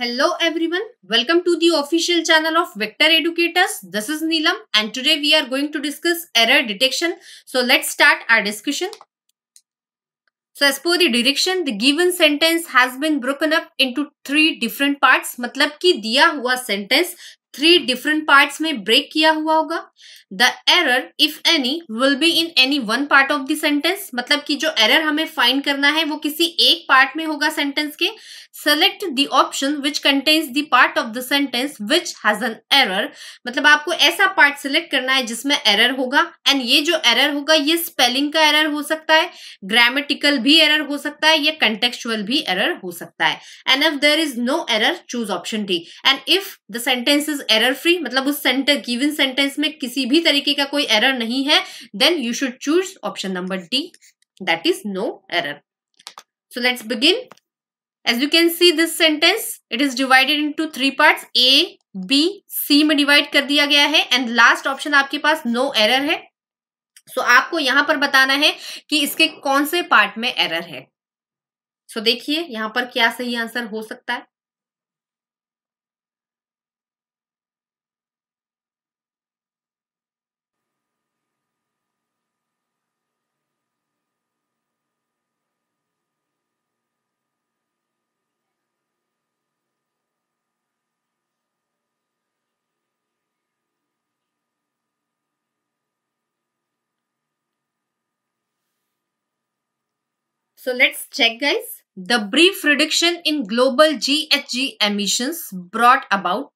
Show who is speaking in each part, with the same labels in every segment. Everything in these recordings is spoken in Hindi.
Speaker 1: Hello everyone, welcome to the official channel of Vector Educators. This is Neelam and today we are going to discuss error detection. So let's start our discussion. So as per the direction, the given sentence has been broken up into three different parts. matlab ki diya hua sentence three different part में ब्रेक किया हुआ होगा the error if any will be in any one part of the sentence मतलब कि जो एरर हमें फाइंड करना है वो किसी एक पार्ट में होगा सेंटेंस के select the option which contains दार्ट of the sentence which has an error मतलब आपको ऐसा पार्ट सेलेक्ट करना है जिसमें एरर होगा एंड ये जो एरर होगा ये स्पेलिंग का एरर हो सकता है ग्रामेटिकल भी एरर हो सकता है या कंटेक्चुअल भी एरर हो सकता है and if there is no error choose option D and if the sentence is is error free मतलब उस सेंटर गिवन सेंटेंस में किसी भी तरीके का कोई एरर नहीं है then you should choose option number D that is no error so let's begin as you can see this sentence it is divided into three part A B C में डिवाइड कर दिया गया है एंड लास्ट ऑप्शन आपके पास नो no एरर है सो so आपको यहां पर बताना है कि इसके कौन से पार्ट में एरर है सो so देखिए यहां पर क्या सही आंसर हो सकता है So let's check guys. The brief reduction in global GHG emissions brought about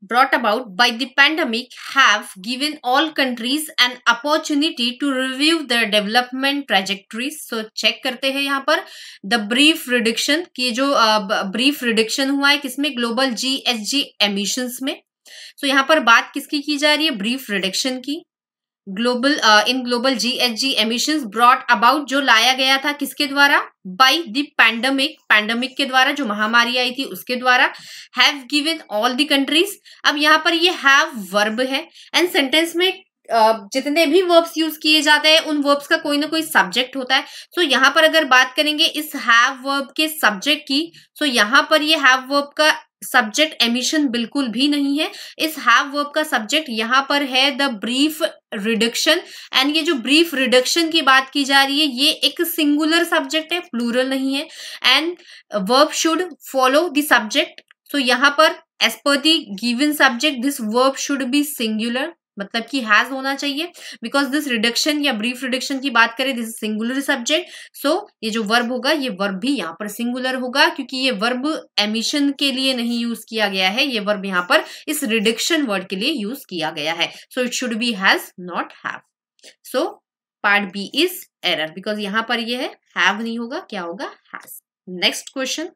Speaker 1: brought about by the pandemic have given all countries an opportunity to review their development trajectories so check करते हैं यहाँ पर the brief reduction कि जो uh, brief reduction हुआ है किसमें global GHG emissions में so यहाँ पर बात किसकी की जा रही है brief reduction की global in global GHG emissions brought about जो लाया गया था किसके द्वारा बाय द पैंडमिक पैंडमिक के द्वारा जो महामारी आई थी उसके द्वारा have given all the countries अब यहाँ पर ये हैव वर्ब है एंड सेंटेंस में Uh, जितने भी वर्ब्स यूज किए जाते हैं उन वर्ब्स का कोई ना कोई सब्जेक्ट होता है सो so, यहाँ पर अगर बात करेंगे इस हैव वर्ब के सब्जेक्ट की सो so, यहाँ पर ये हैव वर्ब का सब्जेक्ट एमिशन बिल्कुल भी नहीं है इस हैव वर्ब का सब्जेक्ट यहाँ पर है द ब्रीफ रिडक्शन एंड ये जो ब्रीफ रिडक्शन की बात की जा रही है ये एक सिंगुलर सब्जेक्ट है प्लूरल नहीं है and verb should follow the subject so यहाँ पर as per the given subject this verb should be singular मतलब कि हैज होना चाहिए बिकॉज दिस रिडक्शन या ब्रीफ रिडक्शन की बात करें this is singular subject so ये जो वर्ब होगा ये वर्ब भी यहाँ पर सिंगुलर होगा क्योंकि ये वर्ब एमिशन के लिए नहीं यूज किया गया है ये वर्ब यहाँ पर इस रिडक्शन वर्ड के लिए यूज किया गया है so it should be has not have so part B is error because यहाँ पर ये है हैव नहीं होगा क्या होगा has next question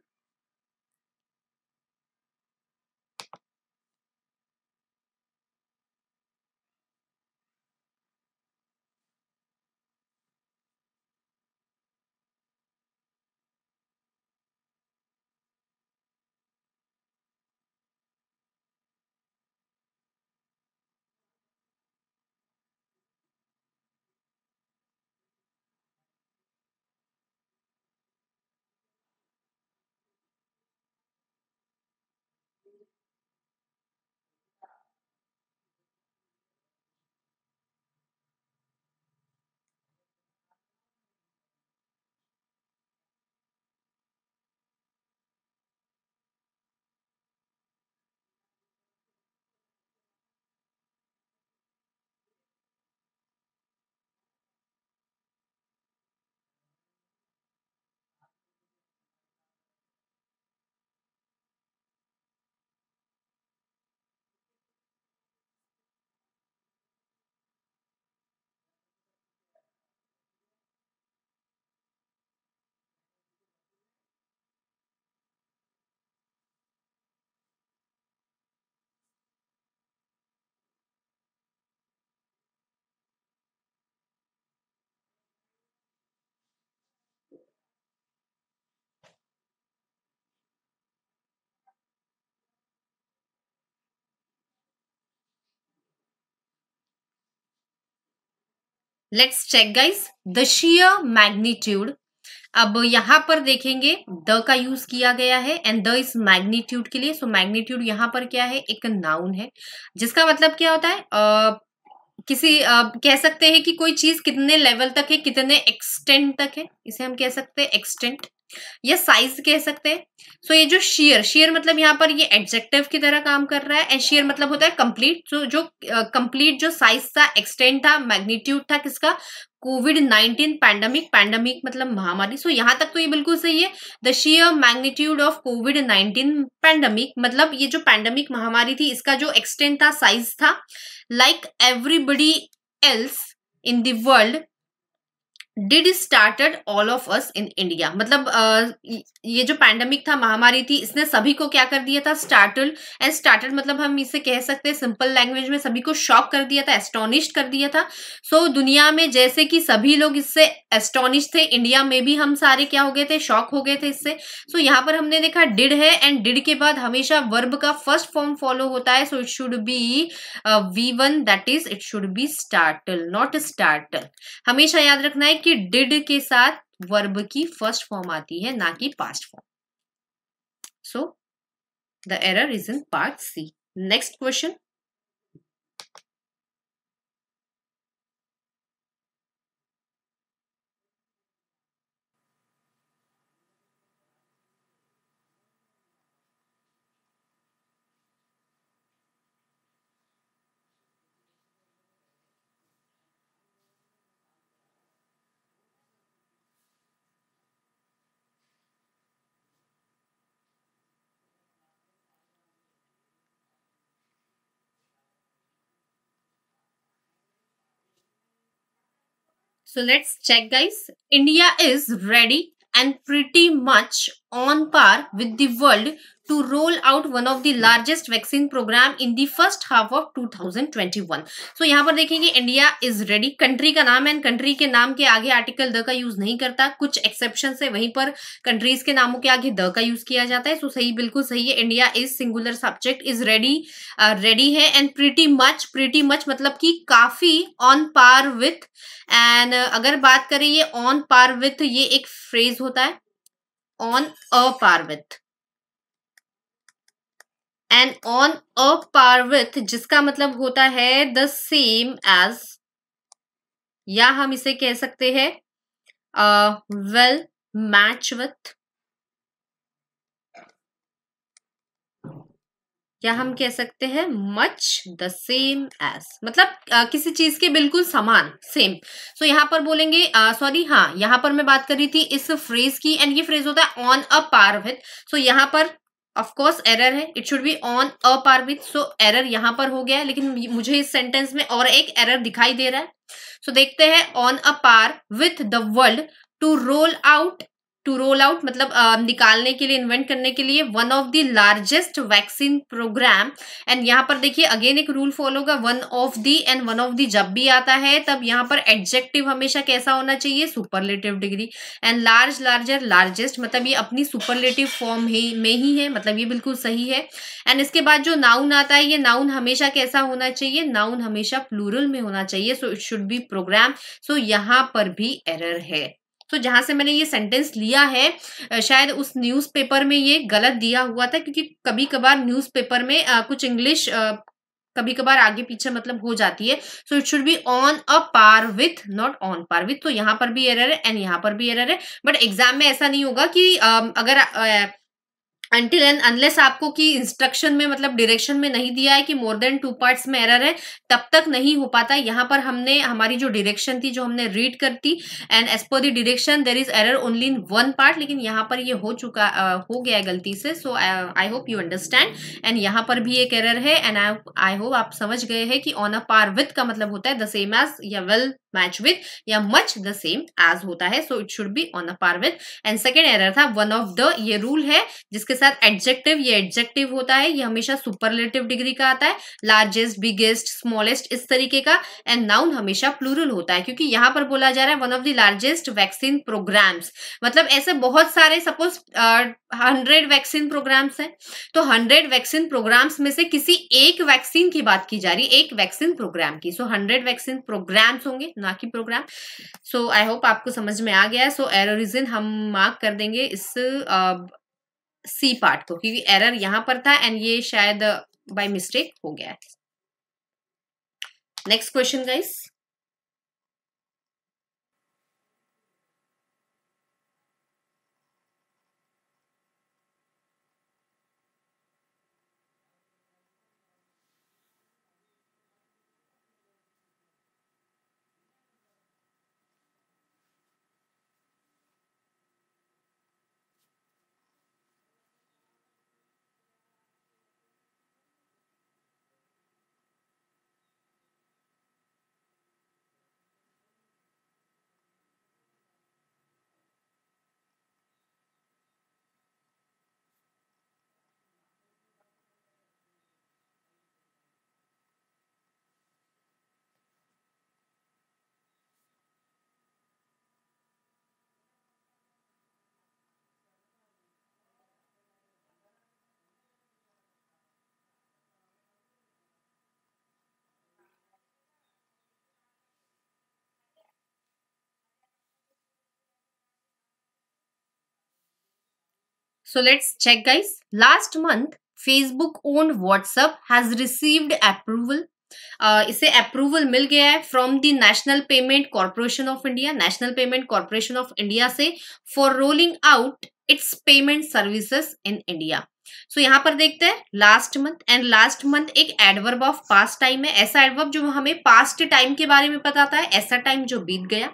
Speaker 1: let's check guys the sheer magnitude अब यहां पर देखेंगे द का यूज किया गया है एंड द इज मैग्नीट्यूड के लिए सो मैग्नीट्यूड यहां पर क्या है एक नाउन है जिसका मतलब क्या होता है uh, किसी आ, कह सकते हैं कि कोई चीज कितने लेवल तक है कितने एक्सटेंट तक है इसे हम कह सकते हैं एक्सटेंट या साइज कह सकते हैं सो so, ये जो शेयर शेयर मतलब यहाँ पर ये एडजेक्टिव की तरह काम कर रहा है एंड शेयर मतलब होता है कंप्लीट सो जो जो कंप्लीट जो साइज था एक्सटेंट था मैग्नीट्यूड था किसका कोविड नाइनटीन पैंडमिक पैंडमिक मतलब महामारी सो so, यहाँ तक तो ये बिल्कुल सही है the sheer magnitude of COVID nineteen pandemic मतलब ये जो पैंडमिक महामारी थी इसका जो एक्सटेंट था साइज था like everybody else in the world did started all of us in India मतलब ये जो पैंडमिक था महामारी थी इसने सभी को क्या कर दिया था स्टार्टल एंड स्टार्टेड मतलब हम इसे कह सकते हैं सिंपल लैंग्वेज में सभी को शॉक कर दिया था एस्टोनिश कर दिया था सो so, दुनिया में जैसे कि सभी लोग इससे एस्टोनिश थे इंडिया में भी हम सारे क्या हो गए थे शॉक हो गए थे इससे सो so, यहाँ पर हमने देखा डिड है एंड डिड के बाद हमेशा वर्ब का फर्स्ट फॉर्म फॉलो होता है so it should be V one that is it should be startle not startle हमेशा याद रखना है कि कि डिड के साथ वर्ब की फर्स्ट फॉर्म आती है ना कि past form so the error is in part C next question So let's check guys. India is ready and pretty much on par with the world to roll out one of the largest vaccine program in the first half of 2021. So यहाँ पर देखेंगे इंडिया इज रेडी कंट्री का नाम है एंड कंट्री के नाम के आगे आर्टिकल द का यूज नहीं करता कुछ एक्सेप्शन है वहीं पर कंट्रीज के नामों के आगे द का यूज किया जाता है सो so, सही बिल्कुल सही है India is singular subject is ready ready है and pretty much pretty much मतलब कि काफी ऑन पार विथ एंड अगर बात करें ये ऑन पार विथ ये एक फ्रेज होता है on a par with and on a par with जिसका मतलब होता है द सेम एज या हम इसे कह सकते हैं वेल मैच विथ या हम कह सकते हैं मच द सेम एज मतलब आ, किसी चीज के बिल्कुल समान सेम सो so, यहाँ पर बोलेंगे सॉरी हाँ यहाँ पर मैं बात कर रही थी इस फ्रेज की एंड ये फ्रेज होता है on a par with so यहाँ पर ऑफ कोर्स एरर है it should be on a par with so error यहाँ पर हो गया है लेकिन मुझे इस सेंटेंस में और एक एरर दिखाई दे रहा है सो so, देखते हैं on a par with the world to roll out to roll out मतलब आ, निकालने के लिए इन्वेंट करने के लिए one of the largest vaccine program and यहाँ पर देखिए अगेन एक रूल फॉलो का one of the and one of the जब भी आता है तब यहाँ पर एडजेक्टिव हमेशा कैसा होना चाहिए superlative degree and large larger largest मतलब ये अपनी सुपरलेटिव फॉर्म ही में ही है मतलब ये बिल्कुल सही है एंड इसके बाद जो नाउन आता है ये नाउन हमेशा कैसा होना चाहिए नाउन हमेशा प्लूरल में होना चाहिए so it should be program so यहाँ पर भी एरर है तो जहाँ से मैंने ये सेंटेंस लिया है शायद उस न्यूज़पेपर में ये गलत दिया हुआ था क्योंकि कभी कभार न्यूज़पेपर में आ, कुछ इंग्लिश कभी कभार आगे पीछे मतलब हो जाती है so it should be on a par with not on par with तो यहाँ पर भी एरर है एंड यहाँ पर भी एरर है बट एग्जाम में ऐसा नहीं होगा कि आ, अगर आ, अनटिल एंड अनलेस आपको कि इंस्ट्रक्शन में मतलब डायरेक्शन में नहीं दिया है कि मोर देन टू पार्ट्स में एरर है तब तक नहीं हो पाता यहाँ पर हमने हमारी जो डायरेक्शन थी जो हमने रीड करती and as per the direction there is error only in one part लेकिन यहाँ पर ये हो चुका आ, हो गया है गलती से so I hope you understand and यहाँ पर भी एक एरर है एंड आई होप आप समझ गए हैं कि ऑन अ पार विथ का मतलब होता है द सेम एज या वेल मैच विथ या मच द सेम एज होता है so it should be on a par with and second error था वन ऑफ द ये रूल है जिसके साथ एडजेक्टिव ये एडजेक्टिव होता है ये हमेशा सुपरलेटिव डिग्री का आता है लार्जेस्ट बिगेस्ट स्मॉलेस्ट इस तरीके का एंड नाउन हमेशा प्लूरल होता है क्योंकि यहाँ पर बोला जा रहा है one of the largest vaccine programs मतलब ऐसे बहुत सारे सपोज हंड्रेड वैक्सीन प्रोग्राम्स हैं तो हंड्रेड वैक्सीन प्रोग्राम्स में से किसी एक वैक्सीन की बात की जा रही है एक वैक्सीन प्रोग्राम की सो हंड्रेड वैक्सीन प्रोग्राम्स होंगे ना कि प्रोग्राम सो आई होप आपको समझ में आ गया सो एरो रीजन हम मार्क कर देंगे इस सी uh, पार्ट को क्योंकि एरर यहां पर था एंड ये शायद बाय uh, मिस्टेक हो गया है next question guys So let's check guys. Last month, Facebook owned WhatsApp has received approval Uh, इसे अप्रूवल मिल गया है from the national payment corporation of India national payment corporation of India से for rolling out its payment services in India so so, यहाँ पर देखते हैं last month and last month एक एडवर्ब ऑफ पास्ट टाइम है ऐसा एडवर्ब जो हमें पास्ट टाइम के बारे में बताता है ऐसा टाइम जो बीत गया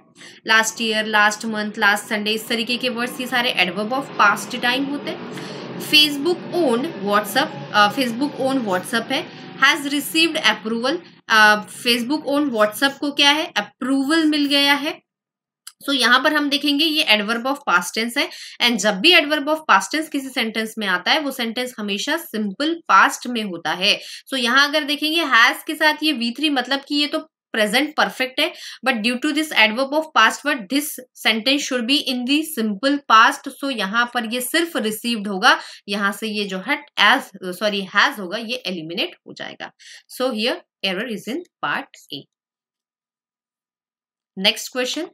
Speaker 1: last year last month last Sunday इस तरीके के वर्ड्स ये सारे एडवर्ब ऑफ पास्ट टाइम होते हैं Facebook own WhatsApp Facebook own WhatsApp है has received approval Facebook own WhatsApp को क्या है अप्रूवल मिल गया है सो so, यहाँ पर हम देखेंगे ये एडवर्ब ऑफ पास्ट टेंस है एंड जब भी एडवर्ब ऑफ पास्ट टेंस किसी सेंटेंस में आता है वो सेंटेंस हमेशा सिंपल पास्ट में होता है सो so, यहाँ अगर देखेंगे हैज के साथ ये वी थ्री मतलब कि ये तो प्रेजेंट परफेक्ट है but due to this adverb of past word this sentence should be in the simple past so यहाँ पर ये सिर्फ रिसीव्ड होगा यहाँ से ये जो है एज सॉरी हैज होगा ये एलिमिनेट हो जाएगा so here error is in part A next question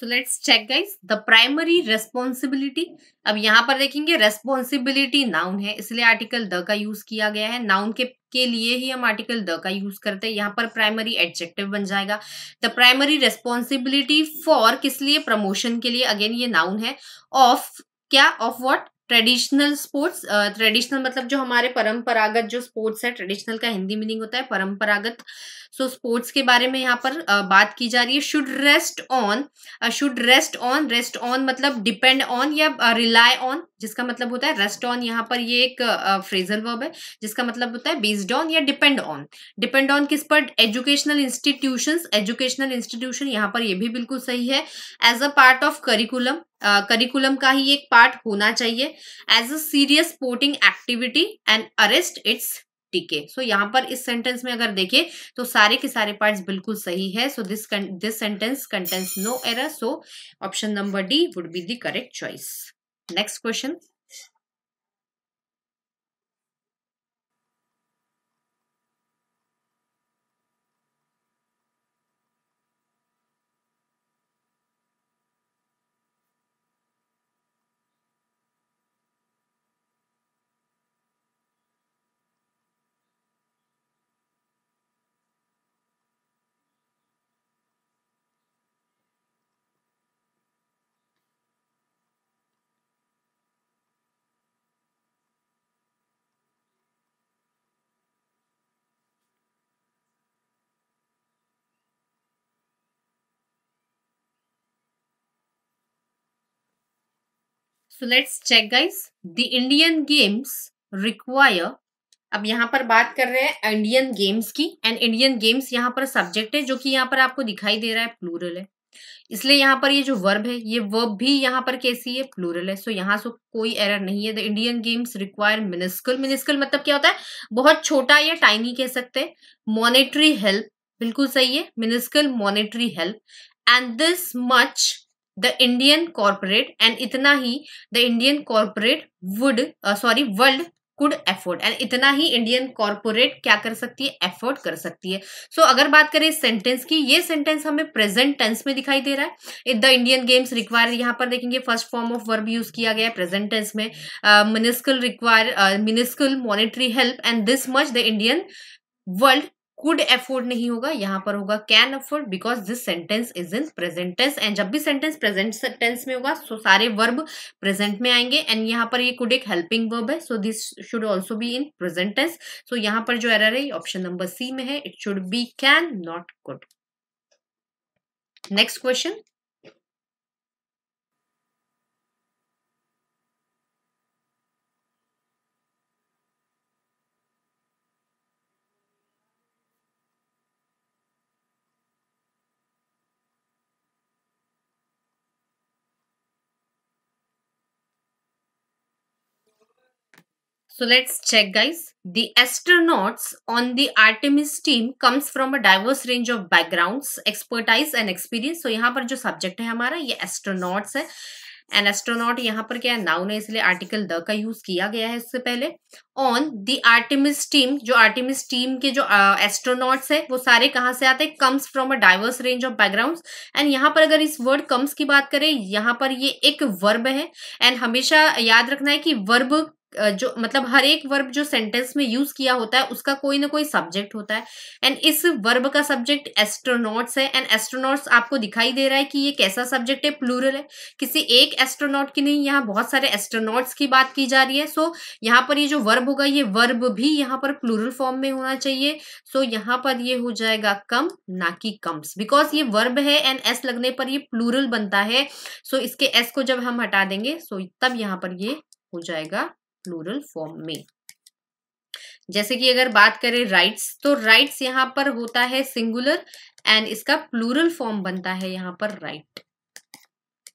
Speaker 1: so let's check guys the primary responsibility अब यहाँ पर देखेंगे रेस्पॉन्सिबिलिटी नाउन है इसलिए आर्टिकल द का यूज किया गया है नाउन के के लिए ही हम आर्टिकल द का यूज करते हैं यहाँ पर प्राइमरी एडजेक्टिव बन जाएगा द प्राइमरी रेस्पॉन्सिबिलिटी फॉर किस लिए प्रमोशन के लिए अगेन ये नाउन है ऑफ क्या of what traditional sports traditional मतलब जो हमारे परंपरागत जो स्पोर्ट्स है ट्रेडिशनल का हिंदी मीनिंग होता है परंपरागत सो स्पोर्ट्स के बारे में यहाँ पर बात की जा रही है should rest on should rest on rest on मतलब डिपेंड ऑन या रिलाय ऑन जिसका मतलब होता है रेस्ट ऑन यहाँ पर ये एक फ्रेजल वर्ब है जिसका मतलब होता है बेस्ड ऑन या डिपेंड ऑन डिपेंड ऑन किस पर एजुकेशनल इंस्टीट्यूशन एजुकेशनल इंस्टीट्यूशन यहाँ पर ये भी बिल्कुल सही है as a part of curriculum curriculum का ही एक पार्ट होना चाहिए as a serious sporting activity and arrest its टिके सो so, यहाँ पर इस सेंटेंस में अगर देखें तो सारे के सारे पार्ट्स बिल्कुल सही है so this this sentence contains no error so option number D would be the correct choice next question so let's check guys the Indian games require अब यहाँ पर बात कर रहे हैं इंडियन गेम्स की एंड इंडियन गेम्स यहाँ पर सब्जेक्ट है जो कि यहाँ पर आपको दिखाई दे रहा है प्लूरल है इसलिए यहाँ पर ये जो वर्ब है ये वर्ब भी यहाँ पर कैसी है प्लूरल है सो so, यहाँ से कोई एरर नहीं है the Indian games require minuscule minuscule मतलब क्या होता है बहुत छोटा या टाइनी कह सकते हैं मॉनिटरी हेल्प बिल्कुल सही है minuscule monetary help and this much the Indian corporate and इतना ही the Indian corporate would sorry world could afford and इतना ही इंडियन कॉरपोरेट क्या कर सकती है एफोर्ड कर सकती है सो so, अगर बात करें सेंटेंस की ये सेंटेंस हमें प्रेजेंट टेंस में दिखाई दे रहा है द इंडियन गेम्स रिक्वायर यहाँ पर देखेंगे first form of verb use किया गया है प्रेजेंट टेंस में minuscule require minuscule monetary help and this much the Indian world could afford नहीं होगा यहाँ पर होगा can afford because this sentence is in present tense and जब भी सेंटेंस प्रेजेंट टेंस में होगा सो सारे वर्ब प्रेजेंट में आएंगे एंड यहाँ पर ये कुड एक हेल्पिंग वर्ब है so this should also be in present tense so यहाँ पर जो एरर है ऑप्शन नंबर सी में है it should be can not could next question So let's check guys. The astronauts on the Artemis team comes from a diverse range of backgrounds, expertise and experience. So यहाँ पर जो subject है हमारा ये astronauts है एन एस्ट्रोनॉट यहाँ पर क्या है नाउ ने इसलिए आर्टिकल द का यूज किया गया है इससे पहले ऑन द आर्टिमिस टीम जो आर्टिमिस टीम के जो एस्ट्रोनॉट्स है वो सारे कहाँ से आते हैं comes from a diverse range of background and यहाँ पर अगर इस वर्ड कम्स की बात करें यहाँ पर ये एक वर्ब है एंड हमेशा याद रखना है कि वर्ब जो मतलब हर एक वर्ब जो सेंटेंस में यूज किया होता है उसका कोई ना कोई सब्जेक्ट होता है एंड इस वर्ब का सब्जेक्ट एस्ट्रोनॉट्स है एंड एस्ट्रोनॉट्स आपको दिखाई दे रहा है कि ये कैसा सब्जेक्ट है प्लूरल है किसी एक एस्ट्रोनॉट की नहीं यहाँ बहुत सारे एस्ट्रोनॉट्स की बात की जा रही है सो so, यहाँ पर ये जो वर्ब होगा ये वर्ब भी यहाँ पर प्लूरल फॉर्म में होना चाहिए सो so, यहाँ पर ये हो जाएगा कम ना कि कम्स बिकॉज ये वर्ब है एंड एस लगने पर ये प्लूरल बनता है सो so, इसके एस को जब हम हटा देंगे सो so, तब यहाँ पर ये हो जाएगा प्लूरल फॉर्म में जैसे कि अगर बात करें राइट्स तो राइट्स यहाँ पर होता है सिंगुलर एंड इसका प्लूरल फॉर्म बनता है यहां पर राइट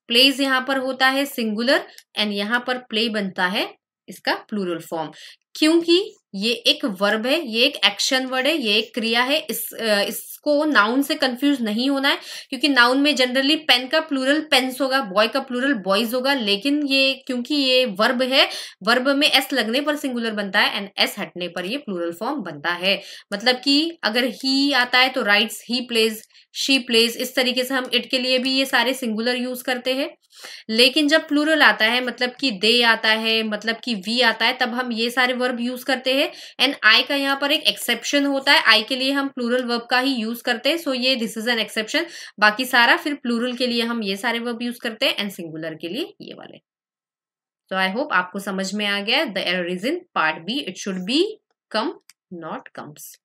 Speaker 1: प्लेज यहां पर होता है सिंगुलर एंड यहां पर प्ले बनता है इसका प्लूरल फॉर्म क्योंकि ये एक वर्ब है ये एक एक्शन वर्ड है ये एक क्रिया है इस, इस को नाउन से कंफ्यूज नहीं होना है क्योंकि नाउन में जनरली पेन का प्लूरल पेन्स होगा बॉय का प्लूरल बॉयज होगा लेकिन ये क्योंकि ये वर्ब है वर्ब में एस लगने पर सिंगुलर बनता है एंड एस हटने पर ये प्लूरल फॉर्म बनता है मतलब कि अगर ही आता है तो राइट्स ही प्लेज शी प्लेज इस तरीके से हम इट के लिए भी ये सारे सिंगुलर यूज करते हैं लेकिन जब प्लूरल आता है मतलब कि दे आता है मतलब कि वी आता है तब हम ये सारे वर्ब यूज करते हैं एंड आई का यहाँ पर एक एक्सेप्शन होता है आई के लिए हम प्लूरल वर्ब का ही यूज करते हैं सो ये दिस इज एन एक्सेप्शन बाकी सारा फिर प्लूरल के लिए हम ये सारे वर्ब यूज करते हैं एंड सिंगुलर के लिए ये वाले तो आई होप आपको समझ में आ गया the error is in part B it should be come not comes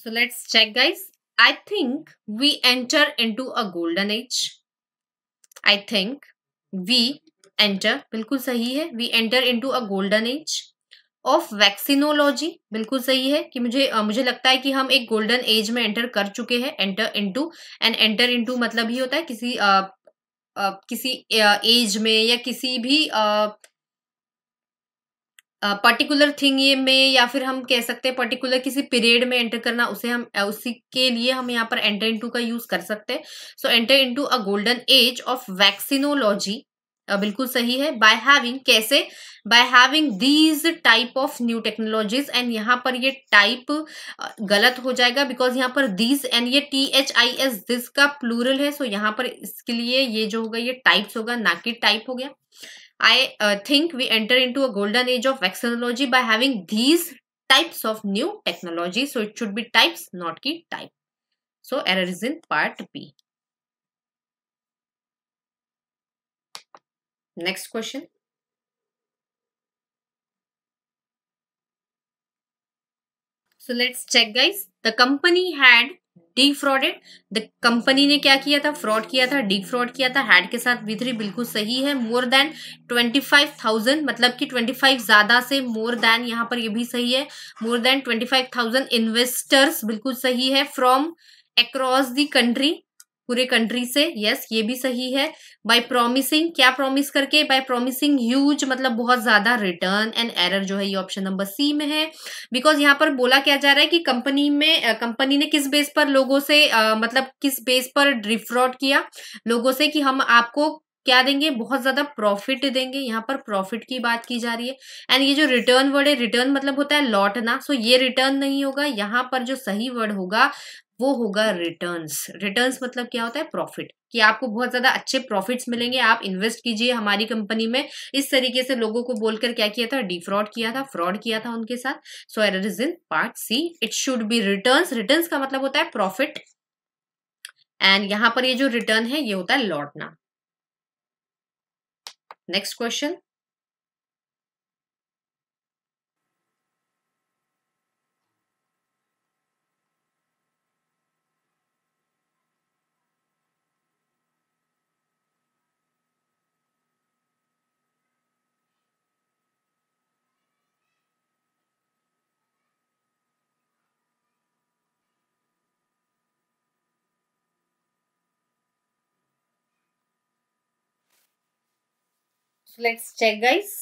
Speaker 1: So let's check guys. I think we enter into a golden age. I think we enter bilkul sahi hai we enter into a golden age of vaccinology बिल्कुल सही है कि मुझे मुझे लगता है कि हम एक golden age में enter कर चुके हैं enter into and enter into मतलब ही होता है किसी आ, आ, किसी एज में या किसी भी आ, पर्टिकुलर थिंग ये में या फिर हम कह सकते हैं पर्टिकुलर किसी पीरियड में एंटर करना उसे हम उसी के लिए हम यहाँ पर एंटर इनटू का यूज कर सकते हैं so enter into a golden age of vaccinology बिल्कुल सही है बाय हैविंग कैसे by having these type of new technologies and यहाँ पर ये टाइप गलत हो जाएगा बिकॉज यहाँ पर दीज एंड ये T H I S this का प्लूरल है सो so यहाँ पर इसके लिए ये जो होगा ये टाइप्स होगा ना कि टाइप हो गया I uh, think we enter into a golden age of vaccinology by having these types of new technology. So it should be types, not key type. So error is in part B. Next question. So let's check guys. The company had defrauded the company ने क्या किया था फ्रॉड किया था डी फ्रॉड किया था हैड के साथ वी बिल्कुल सही है more than twenty five thousand मतलब कि ट्वेंटी फाइव ज़्यादा से मोर देन यहाँ पर ये भी सही है more than twenty five thousand investors बिल्कुल सही है फ्रॉम अक्रॉस दी कंट्री पूरे कंट्री से यस ये भी सही है बाय प्रॉमिसिंग क्या प्रॉमिस करके बाय प्रॉमिसिंग ह्यूज मतलब बहुत ज्यादा रिटर्न एंड एरर जो है ये ऑप्शन नंबर सी में है बिकॉज यहाँ पर बोला क्या जा रहा है कि कंपनी में कंपनी ने किस बेस पर लोगों से आ, मतलब किस बेस पर डिफ्रॉड किया लोगों से कि हम आपको क्या देंगे बहुत ज्यादा प्रॉफिट देंगे यहाँ पर प्रॉफिट की बात की जा रही है एंड ये जो रिटर्न वर्ड है रिटर्न मतलब होता है लौटना सो so ये रिटर्न नहीं होगा यहाँ पर जो सही वर्ड होगा वो होगा रिटर्न्स रिटर्न्स मतलब क्या होता है प्रॉफिट कि आपको बहुत ज्यादा अच्छे प्रॉफिट्स मिलेंगे आप इन्वेस्ट कीजिए हमारी कंपनी में इस तरीके से लोगों को बोलकर क्या किया था डिफ्रॉड किया था फ्रॉड किया था उनके साथ so error is in part C it should be return return का मतलब होता है प्रॉफिट एंड यहां पर ये जो रिटर्न है ये होता है लौटना next question So let's check guys.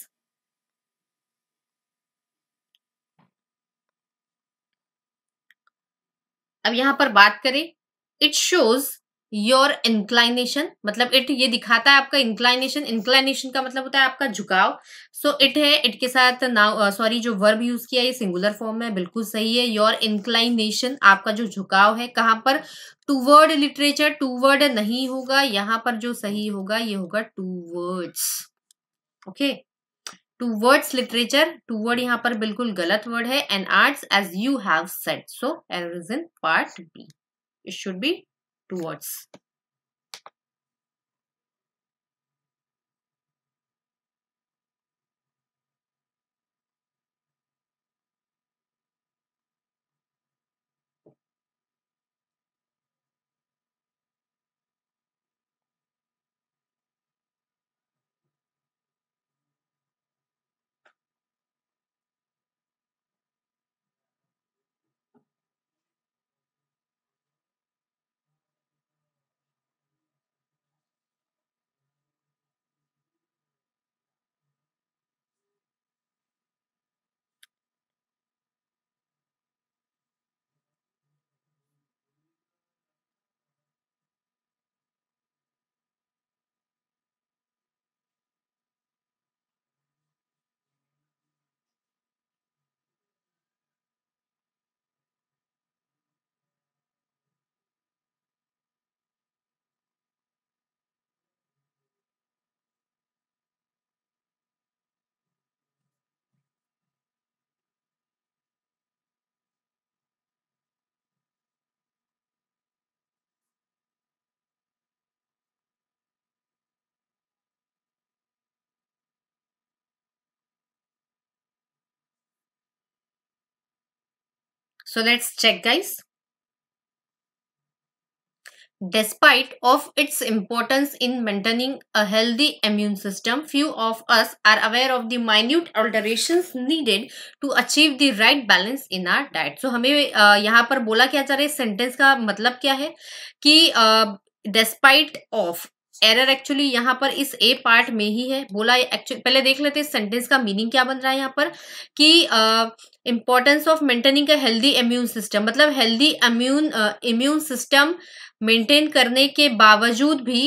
Speaker 1: अब यहां पर बात करें इट शोज योर इंक्लाइनेशन मतलब इट ये दिखाता है आपका इंक्लाइनेशन इंक्लाइनेशन का मतलब होता है आपका झुकाव सो so, इट है इट के साथ नाउ सॉरी uh, जो वर्ब यूज किया है ये सिंगुलर फॉर्म में बिल्कुल सही है योर इंक्लाइनेशन आपका जो झुकाव है कहाँ पर toward literature toward नहीं होगा यहाँ पर जो सही होगा ये होगा towards okay towards literature toward यहाँ पर बिल्कुल गलत वर्ड है and arts as you have set so error is in part B it should be towards So let's check guys. Despite of its importance in maintaining a healthy immune system, few of us are aware of the minute alterations needed to achieve the right balance in our diet. So हमें यहाँ पर बोला क्या जा रहा है सेंटेंस का मतलब क्या है कि despite of एरर एक्चुअली यहाँ पर इस ए पार्ट में ही है बोला एक्चुअली पहले देख लेते हैं सेंटेंस का मीनिंग क्या बन रहा है यहाँ पर कि importance of maintaining a healthy immune system मतलब healthy immune immune system maintain करने के बावजूद भी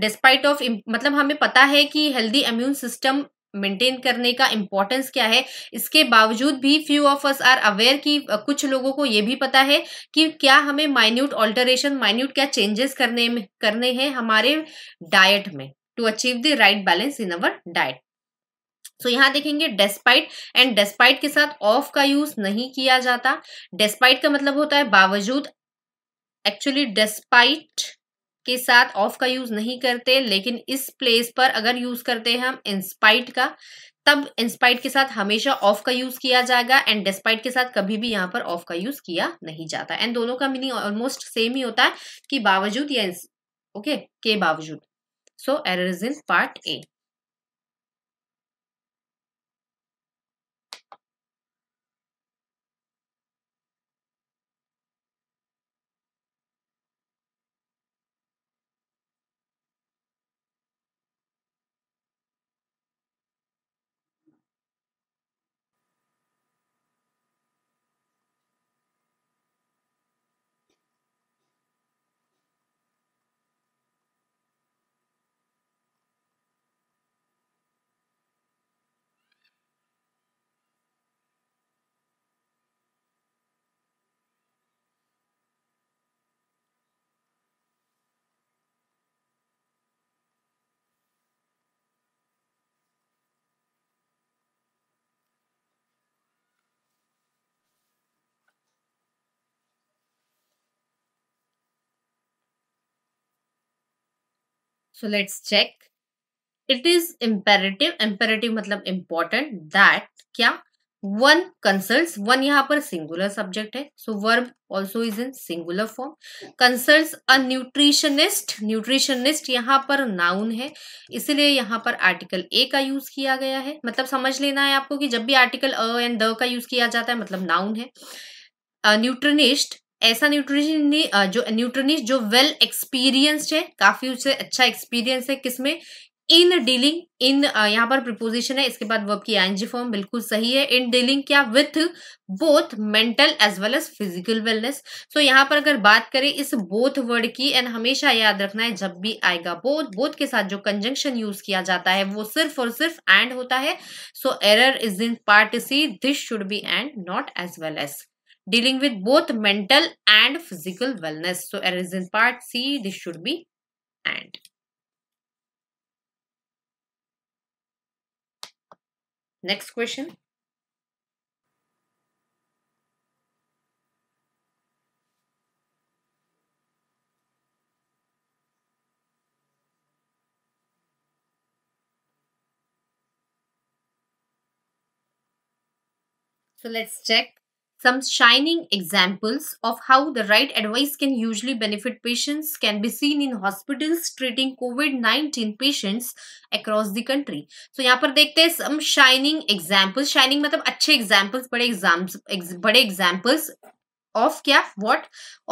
Speaker 1: डिस्पाइट uh, ऑफ मतलब हमें पता है कि हेल्दी इम्यून सिस्टम मेंटेन करने का इम्पोर्टेंस क्या है इसके बावजूद भी few of us are aware कि कुछ लोगों को ये भी पता है कि क्या हमें माइन्यूट ऑल्टरेशन माइन्यूट क्या चेंजेस करने में करने हैं हमारे डाइट में to achieve the right balance in our diet so यहाँ देखेंगे डेस्पाइट एंड डेस्पाइट के साथ ऑफ का यूज नहीं किया जाता डेस्पाइट का मतलब होता है बावजूद एक्चुअली डेस्पाइट के साथ ऑफ का यूज नहीं करते लेकिन इस प्लेस पर अगर यूज करते हैं हम इंस्पाइट का तब इंस्पाइट के साथ हमेशा ऑफ का यूज किया जाएगा एंड डिस्पाइट के साथ कभी भी यहाँ पर ऑफ का यूज किया नहीं जाता एंड दोनों का मीनिंग ऑलमोस्ट सेम ही होता है कि बावजूद या ओके okay, के बावजूद so error is in part A so let's check it is imperative imperative मतलब इम्पोर्टेंट दैट क्या वन कंसल्ट वन यहाँ पर सिंगुलर सब्जेक्ट है so verb also is in singular form consult a nutritionist nutritionist यहाँ पर नाउन है इसीलिए यहाँ पर आर्टिकल ए का यूज किया गया है मतलब समझ लेना है आपको कि जब भी आर्टिकल अ एंड द का यूज किया जाता है मतलब नाउन है न्यूट्रनिस्ट ऐसा न्यूट्रिशन जो न्यूट्रनिस्ट जो वेल एक्सपीरियंस्ड है काफी उससे अच्छा एक्सपीरियंस है किसमें इन डीलिंग इन यहाँ पर प्रिपोजिशन है इसके बाद वर्ब की एनजी फॉर्म बिल्कुल सही है इन डीलिंग क्या with both mental as well as physical wellness तो यहाँ पर अगर बात करें इस बोथ वर्ड की एंड हमेशा याद रखना है जब भी आएगा बोथ बोथ के साथ जो कंजंक्शन यूज किया जाता है वो सिर्फ और सिर्फ एंड होता है so error is in part C this should be and not as well as dealing with both mental and physical wellness. So it is in part C. This should be and. Next question. So let's check some shining examples of how the right advice can usually benefit patients can be seen in hospitals treating COVID-19 patients across the country. So यहाँ पर देखते हैं some shining examples. Shining मतलब अच्छे examples, बड़े examples, बड़े examples ऑफ क्या वॉट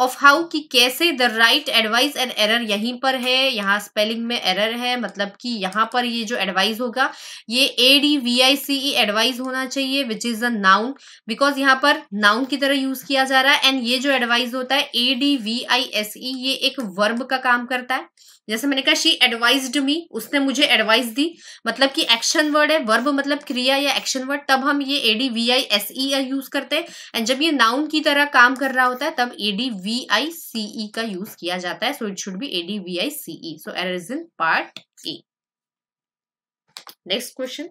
Speaker 1: ऑफ हाउ कि कैसे the right advice and error यहीं पर है यहाँ स्पेलिंग में एरर है मतलब कि यहाँ पर ये जो एडवाइस होगा ये A D V I C E advice होना चाहिए which is a noun because यहाँ पर नाउन की तरह यूज किया जा रहा है एंड ये जो एडवाइस होता है A D V I S E ये एक वर्ब का काम करता है जैसे मैंने कहा शी एडवाइज मी उसने मुझे एडवाइस दी मतलब कि एक्शन वर्ड है वर्ब मतलब क्रिया या एक्शन वर्ड तब हम ये A D V I S E use करते हैं एंड जब ये नाउन की तरह काम कर रहा होता है तब A D V I C E का यूज किया जाता है so it should be A D V I C E so error is in part A next question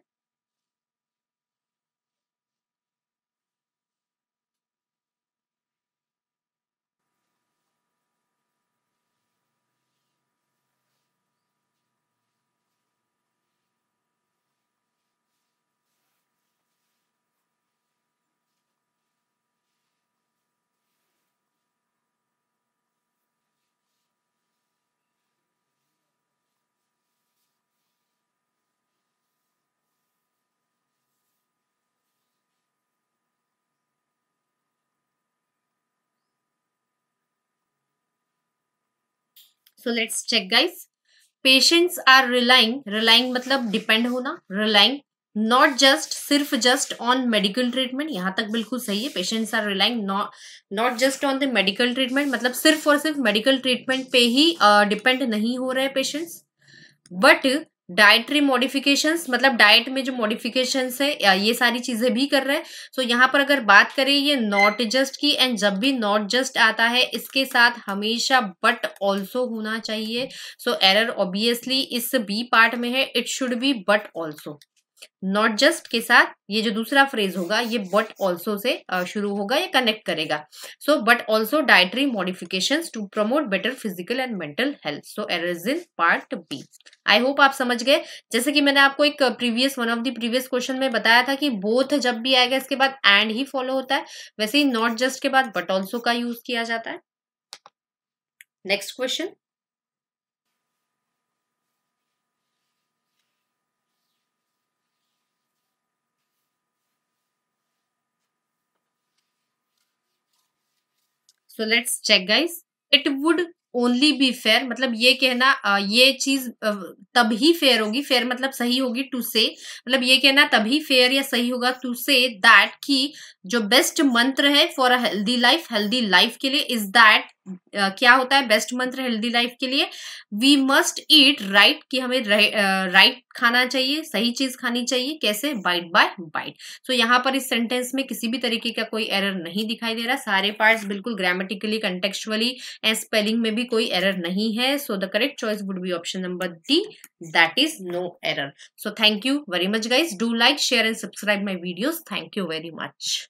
Speaker 1: so let's check guys patients are relying relying मतलब डिपेंड होना रिलाइंग नॉट जस्ट सिर्फ जस्ट ऑन मेडिकल ट्रीटमेंट यहां तक बिल्कुल सही है patients are relying not just on the medical treatment मतलब सिर्फ और सिर्फ मेडिकल ट्रीटमेंट पे ही डिपेंड uh, नहीं हो रहे पेशेंट्स बट डाइटरी मॉडिफिकेशंस मतलब डाइट में जो मॉडिफिकेशंस है ये सारी चीज़ें भी कर रहे हैं सो so, यहाँ पर अगर बात करें ये नॉट जस्ट की एंड जब भी नॉट जस्ट आता है इसके साथ हमेशा बट ऑल्सो होना चाहिए सो एरर ऑब्वियसली इस बी पार्ट में है it should be but also not just के साथ ये जो दूसरा फ्रेज होगा ये बट ऑल्सो से शुरू होगा या कनेक्ट करेगा so but also dietary modification to promote better physical and mental health so error is in part B I hope आप समझ गए जैसे कि मैंने आपको एक previous one of the previous question में बताया था कि बोथ जब भी आएगा इसके बाद एंड ही फॉलो होता है वैसे ही नॉट जस्ट के बाद बट ऑल्सो का यूज किया जाता है next question so let's check guys it would only be fair मतलब ये कहना ये चीज तब ही फेयर होगी फेयर मतलब सही होगी टू से मतलब ये कहना तभी फेयर या सही होगा टू से दैट की जो बेस्ट मंत्र है for a healthy life healthy life के लिए इज दैट क्या होता है बेस्ट मंत्र हेल्दी लाइफ के लिए वी मस्ट ईट राइट कि हमें राइट uh, खाना चाहिए सही चीज खानी चाहिए कैसे बाइट बाय बाइट सो यहाँ पर इस सेंटेंस में किसी भी तरीके का कोई एरर नहीं दिखाई दे रहा सारे पार्ट्स बिल्कुल ग्रामेटिकली कंटेक्चुअली एंड स्पेलिंग में भी कोई एरर नहीं है so the correct choice would be option number D that is no error so thank you very much guys do like share and subscribe my videos thank you very much